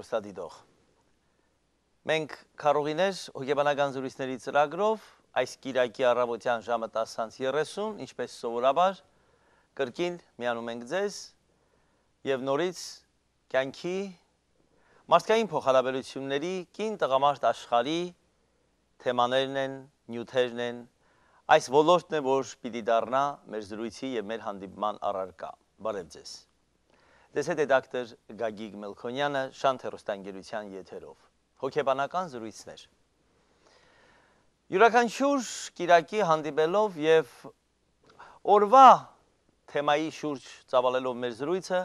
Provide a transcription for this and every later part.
հերուստադիտող։ Մենք կարողիներ հոգեբանական զրույցների ծրագրով այս կիրակի առավոտյան ժամը 10:30, ինչպես սովորաբար, կրկին միանում ենք ձեզ եւ նորից կյանքի մարդկային փոխհարաբերությունների կին տղամարդ աշխարհի թեմաներն են, նյութերն են, այս ոլորտն է, որ պիտի դառնա մեր զրույցի եւ մեր հանդիպման առարկա։ Բարև ձեզ։ Ձեզ հետ է դակտր գագիկ Մելքոնյանը շանթ հերոստանգերության եթերով, հոգեպանական զրույցներ։ Յուրականչուր կիրակի հանդիպելով և օրվա թեմայի շուրջ ծավալելով մեր զրույցը,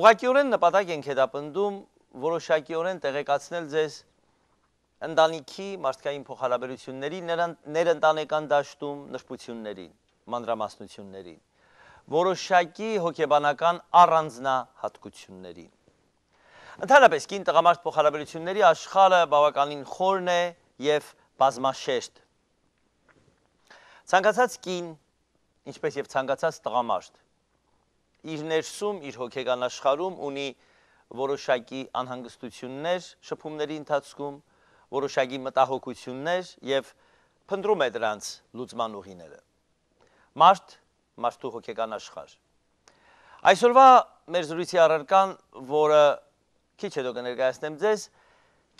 ուղակի օրեն նպատակ ենք հետապնդում որոշակի օրեն տեղեկացնել ձեզ ընդանիքի մարդկային փոխհարաբերությունների, ներընտանեկան դաշտում նշպություններին, մանրամասնություններին որոշակի հոգեբանական առանձնահատկությունների։ Ընդհանրապես կին տղամարդ փոխհարաբերությունների աշխարհը բավականին խորն է եւ բազմաշեշտ։ Ցանկացած կին, ինչպես եւ ցանկացած տղամարդ իր ներսում, իր հոգեկան աշխարհում ունի որոշակի անհանգստություններ շփումների ընթացքում, որոշակի մտահոգություններ եւ փնտրում է դրանց լուծման ուղիները։ Մարդ մարդու հոգեկան աշխար։ Այսօրվա մեր զրույցի առարկան, որը քիչ հետո կներկայացնեմ ձեզ,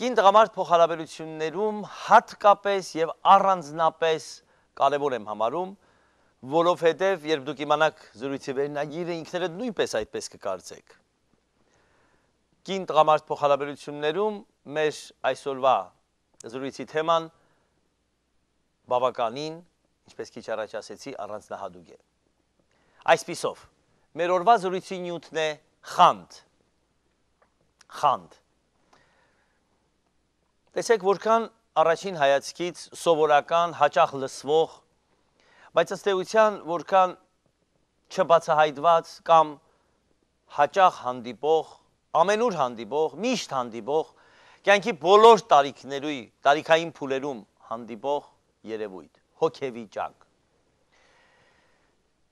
կին տղամարդ փոխհարաբերություններում հատկապես եւ առանձնապես կարեւոր եմ համարում, որովհետեւ երբ դուք իմանաք զրույցի վերնագիրը ինքներդ նույնպես այդպես կկարծեք։ Կին տղամարդ փոխհարաբերություններում մեր այսօրվա զրույցի թեման բավականին, ինչպես քիչ առաջ ասեցի, առանձնահատուկ է։ Այսպիսով, մեր օրվա զրույցի նյութն է խանդ։ Խանդ։ Տեսեք, որքան առաջին հայացքից սովորական, հաճախ լսվող, բայց ըստ էության որքան չբացահայտված կամ հաճախ հանդիպող, ամենուր հանդիպող, միշտ հանդիպող, կյանքի բոլոր տարիքների, տարիքային փուլերում հանդիպող երևույթ, հոգեվիճակ։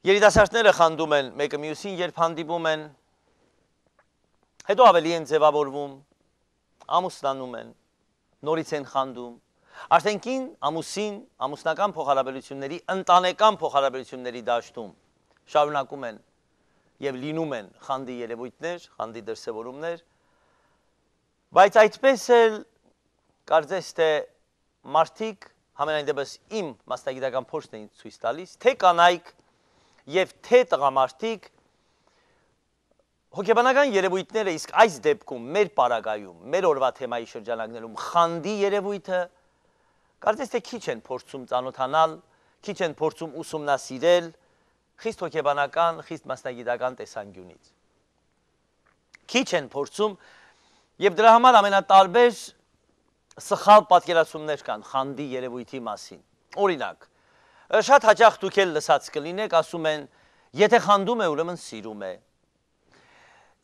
Երիտասարդները խանդում են մեկը մյուսին, երբ հանդիպում են, հետո ավելի են ձևավորվում, ամուսնանում են, նորից են խանդում։ Արդեն կին ամուսին, ամուսնական փոխհարաբերությունների, ընտանեկան փոխհարաբերությունների դաշտում շարունակում են եւ լինում են խանդի երևույթներ, խանդի դրսևորումներ, բայց այդպես էլ կարծես թե մարդիկ համենայն դեպս իմ մասնագիտական փորձն էին ցույց տալիս, թե կանայք եւ թե տղամարդիկ հոգեբանական երևույթները իսկ այս դեպքում մեր պարագայում, մեր օրվա թեմայի շրջանակներում խանդի երևույթը կարծես թե քիչ են փորձում ճանոթանալ, քիչ են փորձում ուսումնասիրել խիստ հոգեբանական, խիստ մասնագիտական տեսանկյունից։ Քիչ են փորձում եւ դրա համար ամենատարբեր սխալ պատկերացումներ կան խանդի երևույթի մասին։ Օրինակ, Շատ հաճախ դուք էլ լսած կլինեք, ասում են, եթե խանդում է, ուրեմն սիրում է։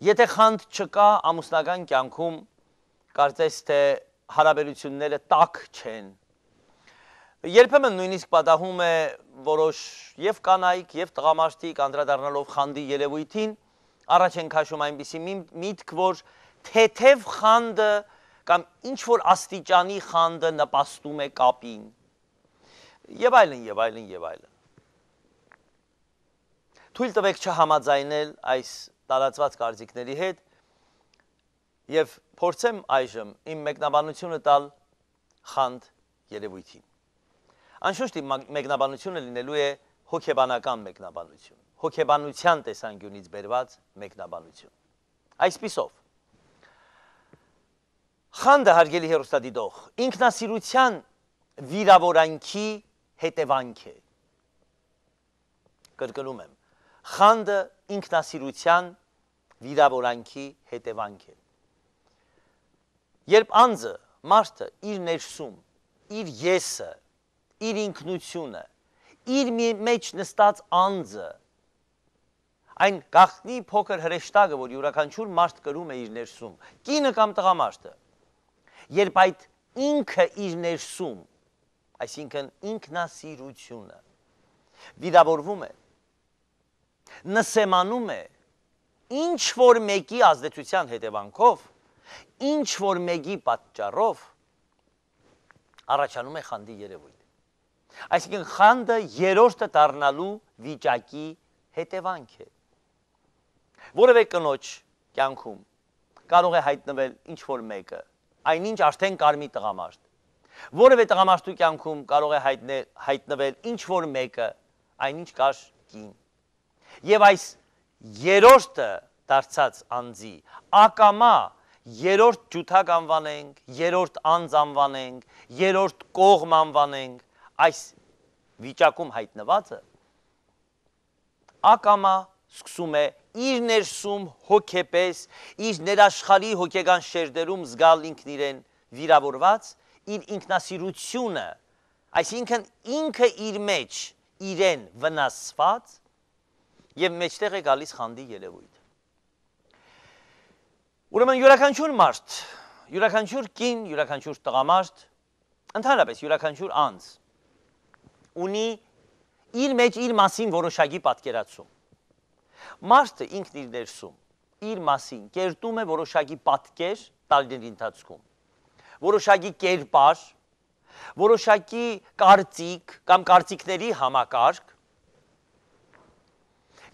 Եթե խանդ չկա ամուսնական կյանքում, կարծես թե հարաբերությունները տակ չեն։ Երբեմն նույնիսկ պատահում է որոշ եւ կանայք եւ տղամարդիկ անդրադառնալով խանդի երևույթին առաջ են քաշում այնպիսի միտք, որ թեթև խանդը կամ ինչ որ աստիճանի խանդը նպաստում է կապին եւ այլն եւ այլն եւ այլն թույլ տվեք չհամաձայնել այս տարածված կարծիքների հետ եւ փորձեմ այժմ իմ մեկնաբանությունը տալ խանդ երևույթին անշուշտ իմ մեկնաբանությունը լինելու է հոգեբանական մեկնաբանություն հոգեբանության տեսանկյունից բերված մեկնաբանություն այսպիսով խանդը հարգելի հերոստատիտող ինքնասիրության վիրավորանքի հետևանք է։ Կրկնում եմ, խանդը ինքնասիրության վիրավորանքի հետևանք է։ Երբ անձը, մարդը իր ներսում, իր եսը, իր ինքնությունը, իր մի մեջ նստած անձը, այն գախնի փոքր հրեշտակը, որ յուրականչուր մարդ կրում է իր ներսում, կինը կամ տղամարդը, երբ այդ ինքը իր ներսում, այսինքն ինքնասիրությունը վիրավորվում է նսեմանում է ինչ որ մեկի ազդեցության հետևանքով ինչ որ մեկի պատճառով առաջանում է խանդի երևույթ այսինքն խանդը երրորդը դառնալու վիճակի հետևանք է որևէ կնոջ կյանքում կարող է հայտնվել ինչ որ մեկը այնինչ արդեն կարմի տղամարդ Որևէ տղամարդու կյանքում կարող է հայտնել, հայտնվել ինչ որ մեկը, այնինչ կար կին։ Եվ այս երրորդը դարձած անձի ակամա երրորդ ջութակ անվանենք, երրորդ անձ անվանենք, երրորդ կողմ անվանենք, այս վիճակում հայտնվածը ակամա սկսում է իր ներսում հոգեպես, իր ներաշխարի հոգեգան շերդերում զգալ ինքն իրեն վիրավորված իր ինքնասիրությունը, այսինքն ինքը իր մեջ իրեն վնասված եւ մեջտեղ է գալիս խանդի երևույթ։ Ուրեմն յուրաքանչյուր մարդ, յուրաքանչյուր կին, յուրաքանչյուր տղամարդ, ընդհանրապես յուրաքանչյուր անձ ունի իր մեջ իր մասին որոշակի պատկերացում։ Մարդը ինքն իր ներսում իր մասին կերտում է որոշակի պատկեր տարիների ընթացքում որոշակի կերպար, որոշակի կարծիք կամ կարծիքների համակարգ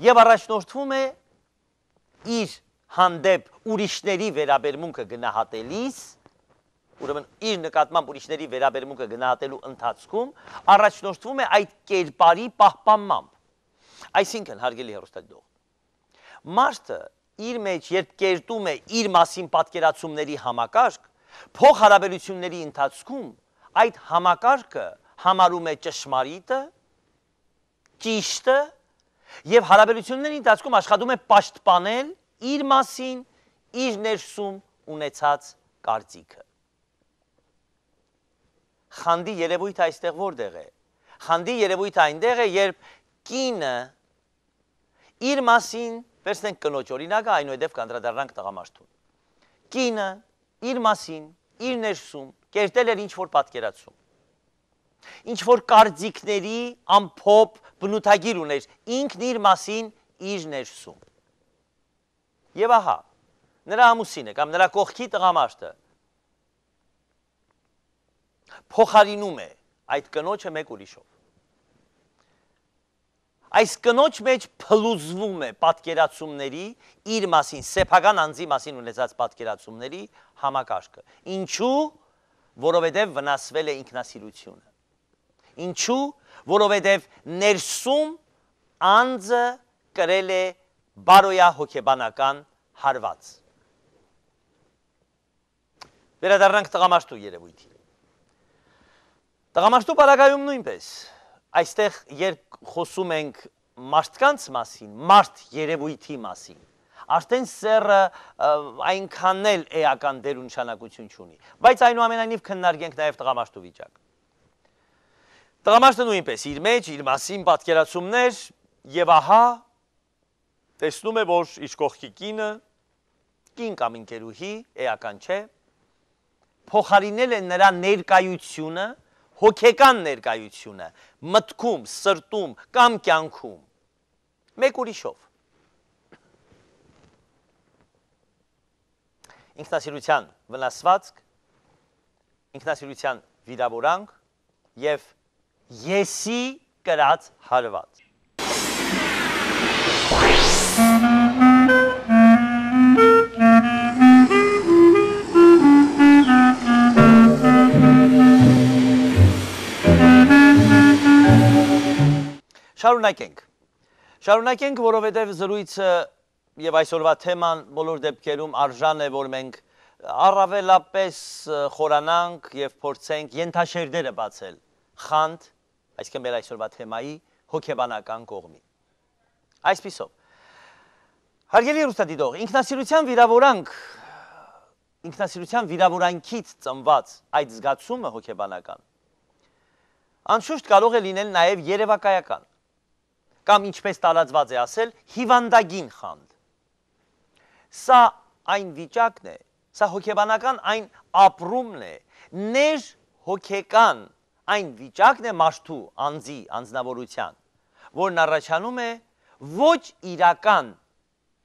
եւ առաջնորդվում է իր հանդեպ ուրիշների վերաբերմունքը գնահատելիս ուրեմն իր նկատմամբ ուրիշների վերաբերմունքը գնահատելու ընթացքում առաջնորդվում է այդ կերպարի պահպանմամբ։ Այսինքն, հարգելի հերոստատդող, մարդը իր մեջ երբ կերտում է իր մասին պատկերացումների համակարգ, Փող հարաբերությունների ընթացքում այդ համակարգը համարում է ճշմարիտը, ճիշտը եւ հարաբերությունների ընթացքում աշխատում է պաշտպանել իր մասին իր ներսում ունեցած կարծիքը։ Խանդի երևույթը այստեղ որտեղ է։ Խանդի երևույթը այնտեղ է, երբ կինը իր մասին վերցնենք կնոջ օրինակը, այնուհետև կանդրադառնանք տղամարդուն։ Կինը իր մասին, իր ներսում կերտել էր ինչ որ պատկերացում։ Ինչ որ կարծիքների ամփոփ բնութագիր ուներ ինքն իր մասին, իր ներսում։ Եվ ահա, նրա ամուսինը կամ նրա կողքի տղամարդը փոխարինում է այդ կնոջը մեկ ուրիշով այս կնոջ մեջ փլուզվում է պատկերացումների իր մասին, սեփական անձի մասին ունեցած պատկերացումների համակարգը։ Ինչու? Որովհետև վնասվել է ինքնասիրությունը։ Ինչու? Որովհետև ներսում անձը կրել է բարոյա հոգեբանական հարված։ Վերադառնանք տղամարդու երևույթին։ Տղամարդու բարակայում նույնպես Այստեղ երբ խոսում ենք մարդկանց մասին, մարդ երևույթի մասին, արդեն սերը այնքանն էլ էական դեր ու նշանակություն չունի։ Բայց այնուամենայնիվ քննարկենք նաև տղամարդու վիճակը։ Տղամարդը նույնպես իր մեջ իր մասին պատկերացումներ եւ ահա տեսնում է, որ իր կողքի կինը կին կամ ընկերուհի էական չէ, փոխարինել է նրա ներկայությունը հոգեկան ներկայությունը մտքում, սրտում կամ կյանքում։ Մեկ ուրիշով։ Ինքնասիրության վնասվածք, ինքնասիրության վիրավորանք եւ եսի կրած հարված։ Շարունակենք։ Շարունակենք, որովհետև զրույցը եւ այսօրվա թեման բոլոր դեպքերում արժան է, որ մենք առավելապես խորանանք եւ փորձենք ենթաշերտերը բացել խանդ, այսինքն մեր այսօրվա թեմայի հոգեբանական կողմի։ Այսպիսով Հարգելի ռուսադիտող, ինքնասիրության վիրավորանք ինքնասիրության վիրավորանքից ծնված այդ զգացումը հոգեբանական անշուշտ կարող է լինել նաև երևակայական կամ ինչպես տարածված է ասել, հիվանդագին խանդ։ Սա այն վիճակն է, սա հոգեբանական այն ապրումն է, ներ հոգեկան այն վիճակն է մարդու անձի, անձնավորության, որն առաջանում է ոչ իրական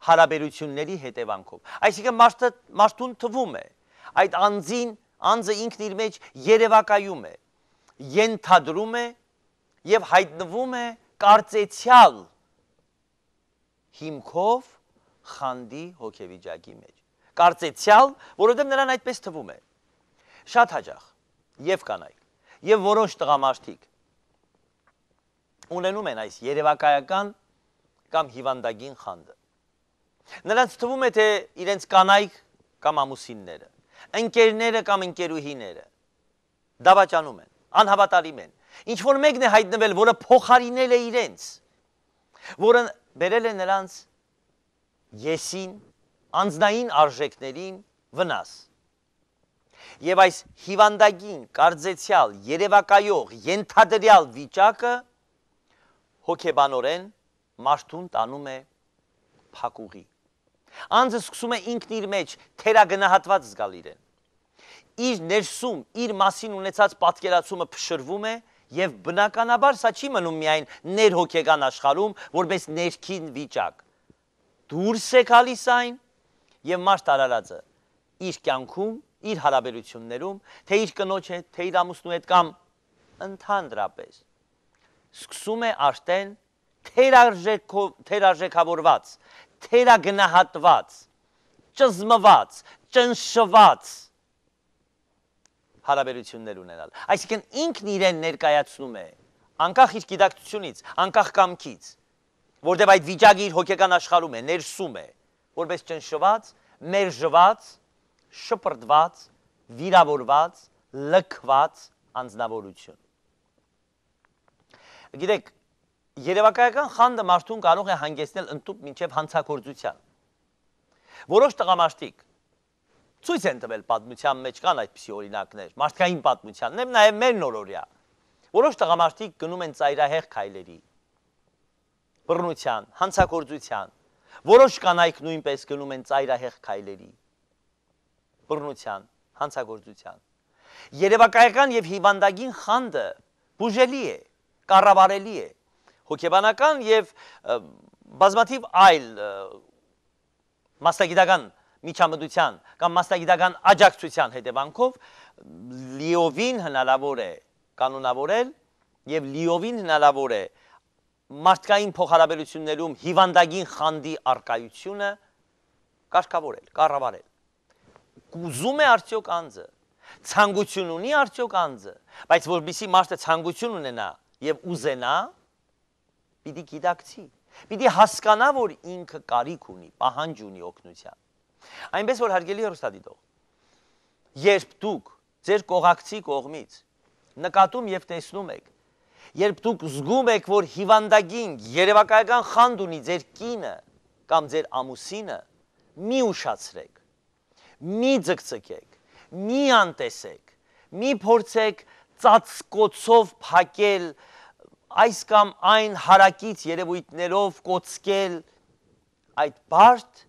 հարաբերությունների հետևանքով։ Այսինքն մարդը մարդուն թվում է, այդ անձին, անձը ինքն իր մեջ երևակայում է, ենթադրում է եւ հայտնվում է կարծեցյալ հիմքով խանդի հոգևիճակի մեջ։ Կարծեցյալ, որովհետև նրան այդպես թվում է։ Շատ հաճախ եւ կանայք եւ որոշ տղամարդիկ ունենում են այս երևակայական կամ հիվանդագին խանդը։ Նրանց թվում է թե իրենց կանայք կամ ամուսինները, ընկերները կամ ընկերուհիները դավաճանում են, անհավատարիմ են, Ինչ որ մեկն է հայտնվել, որը փոխարինել է իրենց, որը բերել է նրանց եսին, անձնային արժեքներին վնաս։ Եվ այս հիվանդագին, կարծեցյալ, երևակայող, ենթադրյալ վիճակը հոգեբանորեն մարդուն տանում է փակուղի։ Անձը սկսում է ինքն իր մեջ թերագնահատված զգալ իրեն։ Իր ներսում, իր մասին ունեցած պատկերացումը փշրվում է Եվ բնականաբար սա չի մնում միայն ներհոգեգան աշխարում, որպես ներքին վիճակ։ Դուրս է գալիս այն եւ մարդ արարածը իր կյանքում, իր հարաբերություններում, թե իր կնոջ հետ, թե իր ամուսնու հետ կամ ընդհանրապես սկսում է արդեն թերարժեքավորված, թերագնահատված, ճզմված, ճնշված հարաբերություններ ունենալ։ Այսինքն ինքն իրեն ներկայացնում է անկախ իր գիտակցությունից, անկախ կամքից, որտեղ այդ վիճակը իր հոգեկան աշխարհում է, ներսում է, որպես ճնշված, մերժված, շփրտված, վիրավորված, լքված անznավորություն։ Գիտեք, երևակայական խանդը մարդուն կարող է հանգեցնել ընդտուп մինչև հանցակործության։ Որոշ տղամարդիկ ցույց են տվել պատմության մեջ կան այդպիսի օրինակներ, մարդկային պատմությանն եմ նաև մեր նորորյա։ Որոշ տղամարդիկ գնում են ծայրահեղ քայլերի, բռնության, հանցագործության, որոշ կանայք նույնպես գնում են ծայրահեղ քայլերի, բռնության, հանցագործության։ Երևակայական եւ հիվանդագին խանդը բուժելի է, կառավարելի է, հոգեբանական եւ բազմաթիվ այլ մասնագիտական միջամտության կամ մասնագիտական աջակցության հետևանքով լիովին հնարավոր է կանոնավորել եւ լիովին հնարավոր է մարդկային փոխհարաբերություններում հիվանդագին խանդի արկայությունը կարգավորել, կառավարել։ Կուզում է արդյոք անձը, ցանկություն ունի արդյոք անձը, բայց որբիսի մարդը ցանկություն ունենա եւ ուզենա, պիտի գիտակցի, պիտի հասկանա, որ ինքը կարիք ունի, պահանջ ունի օգնության։ Այնպես որ հարգելի հեռուստադիտող, երբ դուք ձեր կողակցի կողմից նկատում եւ տեսնում եք, երբ դուք զգում եք, որ հիվանդագին երևակայական խանդ ունի ձեր կինը կամ ձեր ամուսինը, մի ուշացրեք, մի ձգձգեք, մի անտեսեք, մի փորձեք ծածկոցով փակել այս կամ այն հարակից երևույթներով կոծկել այդ բարդ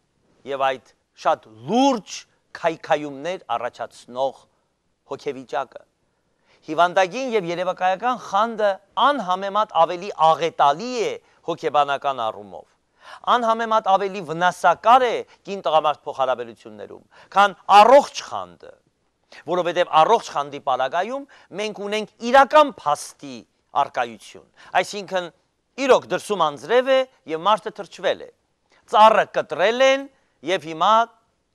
եւ այդ շատ լուրջ քայքայումներ առաջացնող հոգեվիճակը։ Հիվանդագին եւ երևակայական խանդը անհամեմատ ավելի աղետալի է հոգեբանական առումով անհամեմատ ավելի վնասակար է կին տղամարդ փոխհարաբերություններում, քան առողջ խանդը, որովհետև առողջ խանդի պարագայում մենք ունենք իրական փաստի արկայություն, այսինքն իրոք դրսում անձրև է եւ մարդը թրջվել է։ Ծառը կտրել են եւ հիմա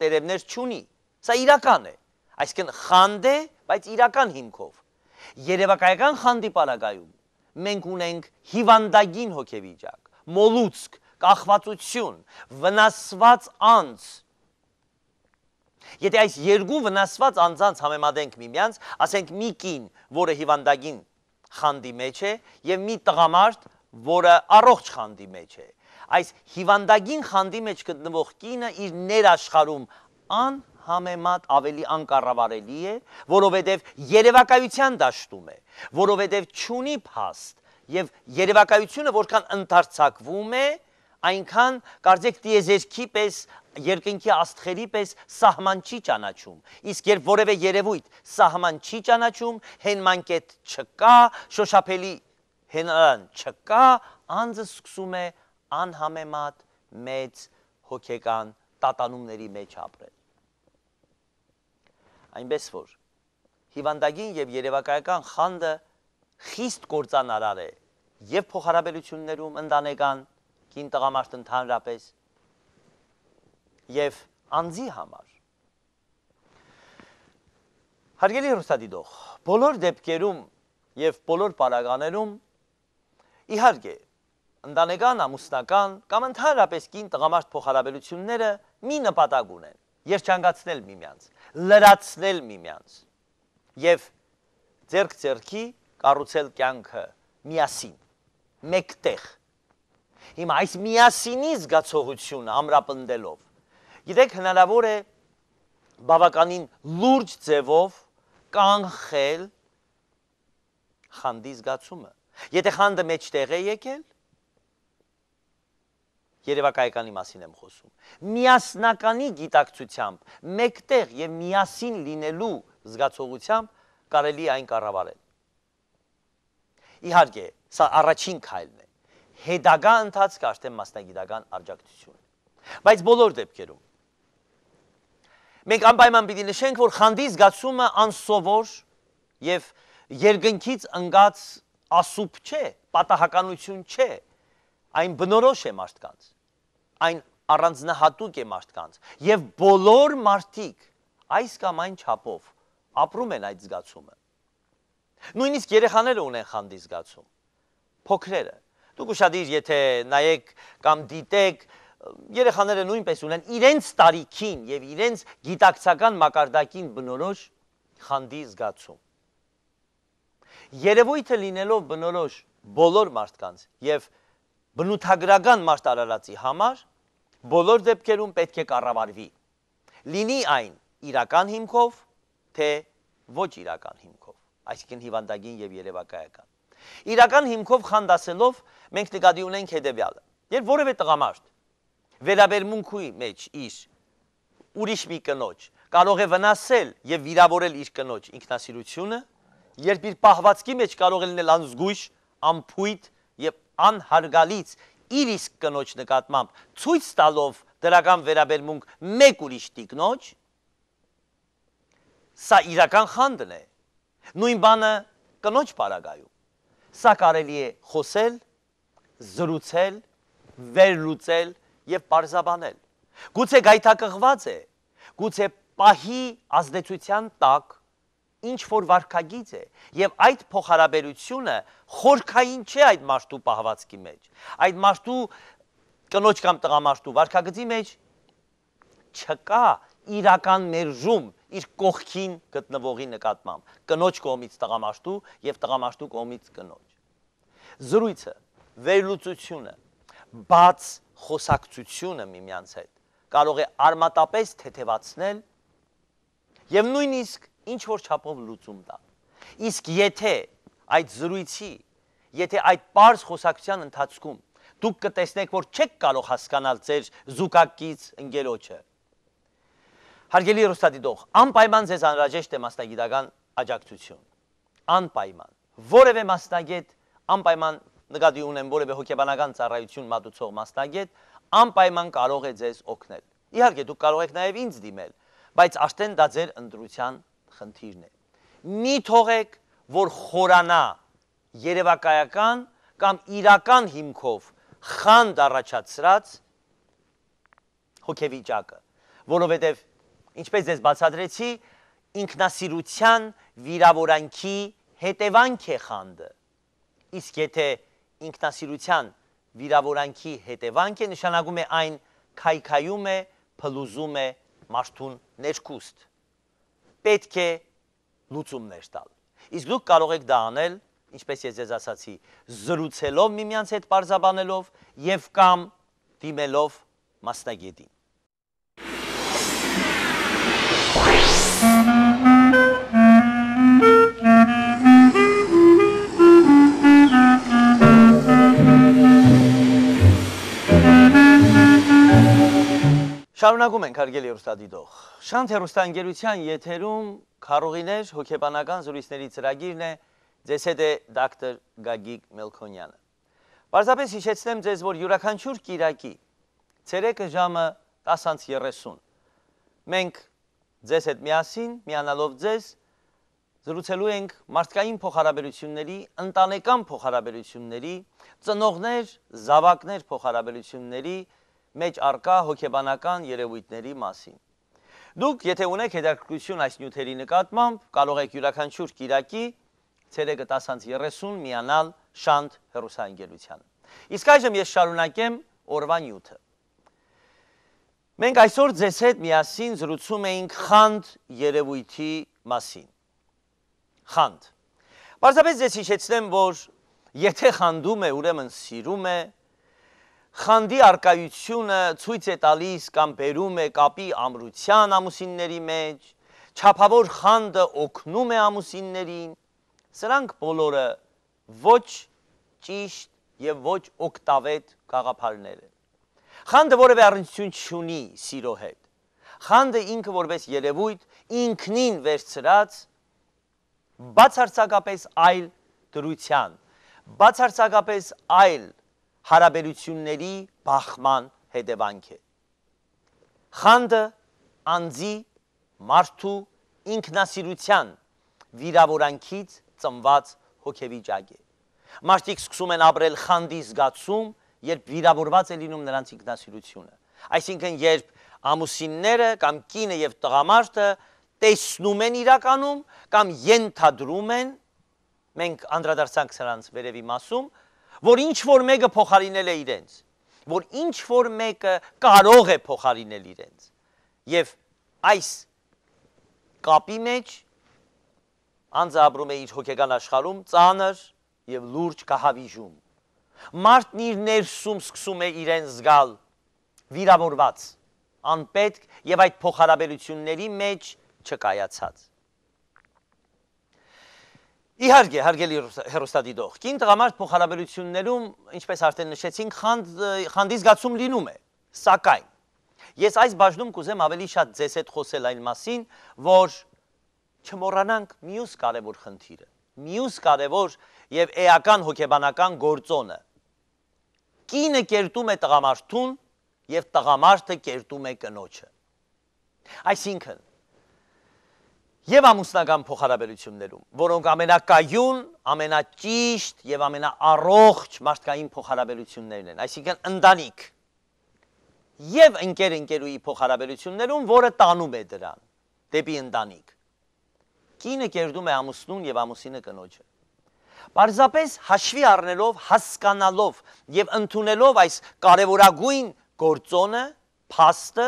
տերևներ չունի։ Սա իրական է։ Այսինքն խանդ է, բայց իրական հիմքով։ Երևակայական խանդի պարագայում մենք ունենք հիվանդագին հոգեվիճակ, մոլուցք, կախվածություն, վնասված անձ, Եթե այս երկու վնասված անձանց համեմատենք միմյանց, ասենք մի կին, որը հիվանդագին խանդի մեջ է, եւ մի տղամարդ, որը առողջ խանդի մեջ է, այս հիվանդագին խանդի մեջ գտնվող կինը իր ներաշխարում անհամեմատ ավելի անկառավարելի է, որովհետև երևակայության դաշտում է, որովհետև չունի փաստ եւ երևակայությունը որքան ընդարձակվում է, այնքան կարծեք դիեզերքի պես երկնքի աստղերի պես սահման չի ճանաչում իսկ երբ որևէ երևույթ սահման չի ճանաչում հենմանկետ չկա շոշափելի հենարան չկա անձը սկսում է անհամեմատ մեծ հոգեկան տատանումների մեջ ապրել։ Այնպես որ հիվանդագին եւ երևակայական խանդը խիստ կործանարար է եւ փոխհարաբերություններում ընտանեկան կին տղամարդ ընդհանրապես եւ անձի համար Հարգելի հրուստադիտող, բոլոր դեպքերում եւ բոլոր պարագաներում իհարկե Ընդանեկան, ամուսնական կամ ընդհանրապես կին տղամարդ փոխհարաբերությունները մի նպատակ ունեն՝ երջանկացնել միմյանց, լրացնել միմյանց եւ ձերք ձերքի կառուցել կյանքը միասին, մեկտեղ։ Հիմա այս միասինի զգացողությունը ամրապնդելով գիտեք հնարավոր է բավականին լուրջ ձևով կանխել խանդի զգացումը։ Եթե խանդը մեջտեղ է եկել, երևակայականի մասին եմ խոսում։ Միասնականի գիտակցությամբ, մեկտեղ եւ միասին լինելու զգացողությամբ կարելի այն կառավարել։ Իհարկե, սա առաջին քայլն է։ Հետագա ընթացքը արդեն մասնագիտական աջակցությունն Բայց բոլոր դեպքերում մենք անպայման պիտի նշենք, որ խանդի զգացումը անսովոր եւ երկնքից ընկած ասուփ չէ, պատահականություն չէ, Այն բնորոշ է մարդկանց։ Այն առանձնահատուկ է մարդկանց։ Եվ բոլոր մարդիկ այս կամ այն չափով ապրում են այդ զգացումը։ Նույնիսկ երեխաները ունեն խանդի զգացում։ Փոքրերը։ Դուք ուշադիր, եթե նայեք կամ դիտեք, երեխաները նույնպես ունեն իրենց տարիքին եւ իրենց գիտակցական մակարդակին բնորոշ խանդի զգացում։ Երևույթը լինելով բնորոշ բոլոր մարդկանց եւ բնութագրական մարտարարացի համար բոլոր դեպքերում պետք է կառավարվի։ Լինի այն իրական հիմքով, թե ոչ իրական հիմքով, այսինքն հիվանդագին եւ երևակայական։ Իրական հիմքով խանդասելով մենք նկատի ունենք հետեւյալը։ Երբ որևէ տղամարդ վերաբերմունքի մեջ իր ուրիշ մի կնոջ կարող է վնասել եւ վիրավորել իր կնոջ ինքնասիրությունը, երբ իր պահվածքի մեջ կարող է լինել անզգույշ, ամփույթ եւ անհարգալից իր իսկ կնոջ նկատմամբ ցույց տալով դրական վերաբերմունք մեկ ուրիշ տիկնոջ, սա իրական խանդն է։ Նույն բանը կնոջ պարագայում։ Սա կարելի է խոսել, զրուցել, վերլուծել եւ պարզաբանել։ Գուցե գայթակղված է, գուցե պահի ազդեցության տակ ինչ որ վարկագիծ է եւ այդ փոխհարաբերությունը խորքային չէ այդ մարդու պահվածքի մեջ այդ մարդու կնոջ կամ տղամարդու վարկագծի մեջ չկա իրական մերժում իր կողքին գտնվողի նկատմամբ կնոջ կողմից տղամարդու եւ տղամարդու կողմից կնոջ զրույցը վերլուծությունը բաց խոսակցությունը միմյանց հետ կարող է արմատապես թեթևացնել եւ նույնիսկ ինչ որ չափով լուծում տա։ Իսկ եթե այդ զրույցի, եթե այդ པարզ խոսակցության ընթացքում դուք կտեսնեք, որ չեք կարող հասկանալ ձեր զուգակից ընկերոջը։ Հարգելի հեռուստադիտող, անպայման ձեզ անհրաժեշտ է մասնագիտական աջակցություն։ Անպայման։ Որևէ մասնագետ անպայման նկատի ունեմ որևէ հոգեբանական ծառայություն մատուցող մասնագետ, անպայման կարող է ձեզ օգնել։ Իհարկե, դուք կարող եք նաև ինձ դիմել, բայց արդեն դա ձեր ընտրության խնդիրն է։ Մի թողեք, որ խորանա երևակայական կամ իրական հիմքով խանդ առաջացրած հոգեվիճակը, որովհետև ինչպես ես բացադրեցի, ինքնասիրության վիրավորանքի հետևանք է խանդը։ Իսկ եթե ինքնասիրության վիրավորանքի հետևանք է, նշանակում է այն քայքայում է, փլուզում է մարդուն ներքուստ պետք է լուծումներ տալ։ Իսկ դուք կարող եք դա անել, ինչպես ես ձեզ ասացի, զրուցելով միմյանց հետ պարզաբանելով եւ կամ դիմելով մասնագետին։ Շարունակում ենք հարգելի հեռուստադիտող։ Շանթ հեռուստաընկերության եթերում քարողիներ հոգեբանական զրույցների ծրագիրն է ձեզ հետ է դոկտոր Գագիկ Մելքոնյանը։ Պարզապես հիշեցնեմ ձեզ, որ յուրաքանչյուր Կիրակի ցերեկը ժամը 10:30 մենք ձեզ հետ միասին միանալով ձեզ զրուցելու ենք մարդկային փոխհարաբերությունների, ընտանեկան փոխհարաբերությունների, ծնողներ, զավակներ փոխհարաբերությունների մեջ արկա հոգեբանական երևույթների մասին։ Դուք, եթե ունեք հետաքրքրություն այս նյութերի նկատմամբ, կարող եք յուրաքանչյուր Կիրակի ցերեկը 10:30 միանալ Շանթ հերոսանգելության։ Իսկ այժմ ես շարունակեմ օրվա նյութը։ Մենք այսօր ձեզ հետ միասին զրուցում էինք խանդ երևույթի մասին։ Խանդ։ Պարզապես ձեզ հիշեցնեմ, որ եթե խանդում է, ուրեմն սիրում է, խանդի արկայությունը ցույց է տալիս կամ բերում է կապի ամրության ամուսինների մեջ, ճափավոր խանդը օգնում է ամուսիններին։ Սրանք բոլորը ոչ ճիշտ եւ ոչ օկտավետ գաղափարներ են։ Խանդը որևէ առնչություն չունի սիրո հետ։ Խանդը ինքը որպես երևույթ ինքնին վերցրած բացարձակապես այլ դրության, բացարձակապես այլ հարաբերությունների բախման հետևանք է։ Խանդը անձի մարդու ինքնասիրության վիրավորանքից ծնված հոգևիճակ է։ Մարդիկ սկսում են ապրել խանդի զգացում, երբ վիրավորված է լինում նրանց ինքնասիրությունը։ Այսինքն, երբ ամուսինները կամ կինը եւ տղամարդը տեսնում են իրականում կամ ենթադրում են մենք անդրադարձանք սրանց վերևի մասում, որ ինչ որ մեկը փոխարինել է իրենց, որ ինչ որ մեկը կարող է փոխարինել իրենց։ Եվ այս կապի մեջ անձը ապրում է իր հոգեկան աշխարհում ծանր եւ լուրջ կահավիժում։ Մարդն իր ներսում սկսում է իրեն զգալ վիրավորված, անպետք եւ այդ փոխհարաբերությունների մեջ չկայացած։ Իհարկե, հարգելի հերոստադիտող, կին տղամարդ փոխհարաբերություններում, ինչպես արդեն նշեցինք, խանդ, խանդի զգացում լինում է, սակայն։ Ես այս բաժնում կուզեմ ավելի շատ ձեզ հետ խոսել այն մասին, որ չմոռանանք մյուս կարևոր խնդիրը, մյուս կարևոր եւ էական հոգեբանական գործոնը։ Կինը կերտում է տղամարդուն եւ տղամարդը կերտում է կնոջը։ Այսինքն, եւ ամուսնական փոխհարաբերություններում, որոնք ամենակայուն, ամենաճիշտ եւ ամենաառողջ մարդկային փոխհարաբերություններն են, այսինքն ընտանիք եւ ընկեր ընկերուի փոխհարաբերություններում, որը տանում է դրան դեպի ընտանիք։ Կինը կերտում է ամուսնուն եւ ամուսինը կնոջը։ Պարզապես հաշվի առնելով, հասկանալով եւ ընդունելով այս կարևորագույն գործոնը, փաստը,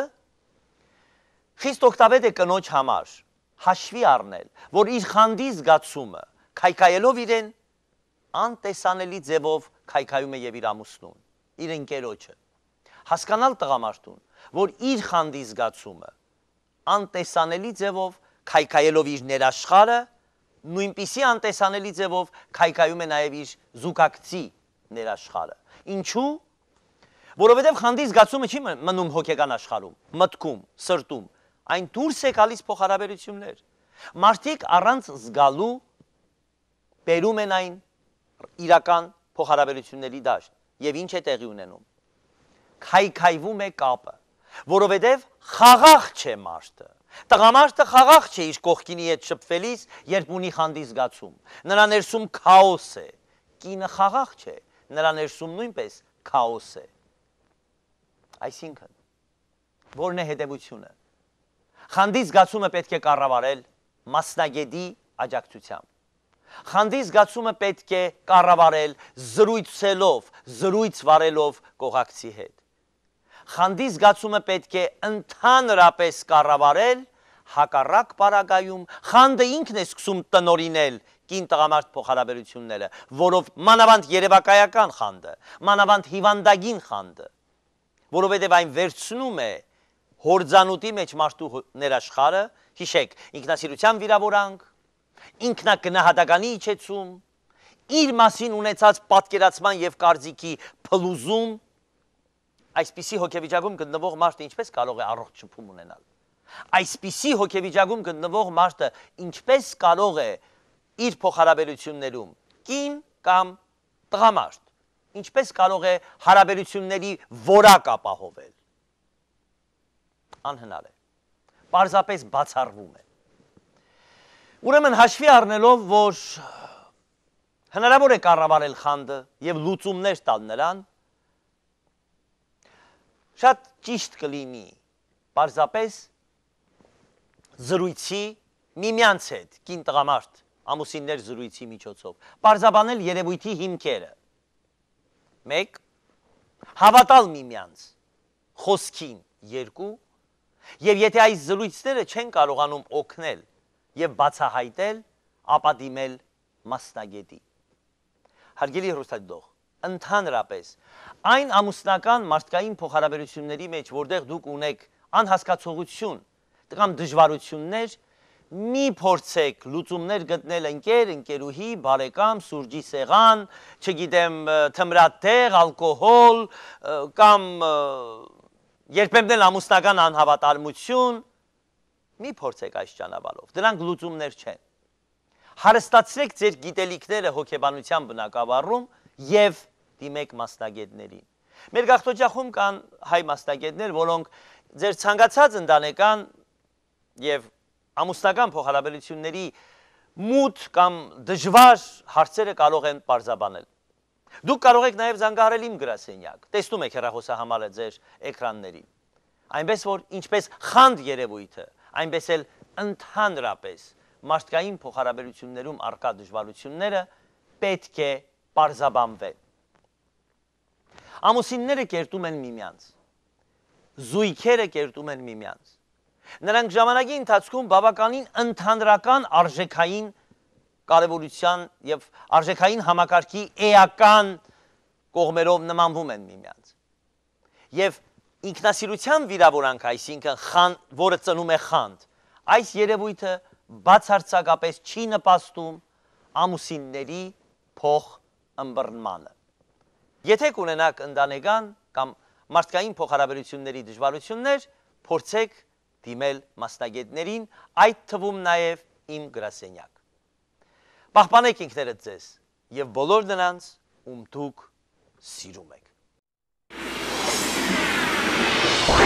խիստ օգտավետ է կնոջ համար հաշվի առնել, որ իր խանդի զգացումը քայքայելով իրեն անտեսանելի ձևով քայքայում է եւ իր ամուսնուն, իր ընկերոջը։ Հասկանալ տղամարդուն, որ իր խանդի զգացումը անտեսանելի ձևով քայքայելով իր ներաշխարը նույնպիսի անտեսանելի ձևով քայքայում է նաև իր զուգակցի ներաշխարը։ Ինչու՞, որովհետև խանդի զգացումը չի մնում հոգեկան աշխարում, մտքում, սրտում, Այն դուրս է գալիս փոխհարաբերություններ։ Մարդիկ առանց զգալու բերում են այն իրական փոխհարաբերությունների դաշտ եւ ինչ է տեղի ունենում։ Քայքայվում է կապը, որովհետեւ խաղաղ չէ մարդը։ Տղամարդը խաղաղ չէ իր կողքինի հետ շփվելիս, երբ ունի խանդի զգացում։ Նրա ներսում քաոս է։ Կինը խաղաղ չէ, նրա ներսում նույնպես քաոս է։ Այսինքն, որն է հետևությունը Խանդի զգացումը պետք է կառավարել մասնագետի աջակցությամբ։ Խանդի զգացումը պետք է կառավարել զրույցելով, զրույց վարելով կողակցի հետ։ Խանդի զգացումը պետք է ընդհանրապես կառավարել հակառակ պարագայում։ Խանդը ինքն է սկսում տնորինել կին տղամարդ փոխհարաբերությունները, որով մանավանդ երևակայական խանդը, մանավանդ հիվանդագին խանդը, որովհետև այն վերցնում է հորձանուտի մեջ մարդու ներաշխարը, հիշեք, ինքնասիրության վիրավորանք, ինքնագնահատականի իջեցում, իր մասին ունեցած պատկերացման և կարծիքի պլուզում, այսպիսի հոգևիճակում գտնվող մարդը ինչպես կարող է առողջ շպում ունենալ։ Այսպիսի հոգևիճակում գտնվող մարդը ինչպես կարող է իր փոխհարաբերություններում կին կամ տղամարդ, ինչպես կարող է հարաբերությունների որակ ապահովել անհնար է։ Պարզապես բացառվում է։ Ուրեմն հաշվի առնելով, որ հնարավոր է կառավարել խանդը եւ լուծումներ տալ նրան, շատ ճիշտ կլինի պարզապես զրույցի միմյանց հետ կին տղամարդ ամուսիններ զրույցի միջոցով պարզաբանել երևույթի հիմքերը 1 հավատալ միմյանց խոսքին 2 Եվ եթե այս զրույցները չեն կարողանում օգնել եւ բացահայտել, ապա դիմել մասնագետի։ Հարգելի հրոստադող, ընդհանրապես այն ամուսնական մարդկային փոխհարաբերությունների մեջ, որտեղ դուք ունեք անհասկացողություն կամ դժվարություններ, մի փորձեք լուծումներ գտնել ընկեր, ընկերուհի, բարեկամ, սուրջի սեղան, չգիտեմ, թմրատեղ, ալկոհոլ կամ և, երբեմն էլ ամուսնական անհավատարմություն, մի փորձեք այս ճանապարհով։ Դրանք լուծումներ չեն։ Հարստացրեք ձեր գիտելիքները հոգեբանության բնակավարում եւ դիմեք մասնագետներին։ Մեր գաղթօջախում կան հայ մասնագետներ, որոնք ձեր ցանկացած ընտանեկան եւ ամուսնական փոխհարաբերությունների մութ կամ դժվար հարցերը կարող են բարձաբանել։ Դուք կարող եք նաև զանգահարել իմ գրասենյակ։ Տեսնում եք հեռախոսահամարը ձեր էկրաններին։ Այնպես որ ինչպես խանդ երևույթը, այնպես էլ ընդհանրապես մարդկային փոխհարաբերություններում արկա դժվարությունները պետք է պարզաբանվեն։ Ամուսինները կերտում են միմյանց։ Զույգերը կերտում են միմյանց։ Նրանք ժամանակի ընթացքում բավականին ընդհանրական արժեքային կարևորության եւ արժեքային համակարգի էական կողմերով նմանվում են միմյանց։ Եվ ինքնասիրության վիրավորանք, այսինքն խան, որը ծնում է խանդ, այս երևույթը բացարձակապես չի նպաստում ամուսինների փող ըմբռնմանը։ Եթե կունենաք ընտանեկան կամ մարդկային փոխհարաբերությունների դժվարություններ, փորձեք դիմել մասնագետներին, այդ թվում նաև իմ գրասենյակ Պահպանեք ինքներդ ձեզ եւ բոլոր նրանց, ում դուք սիրում եք։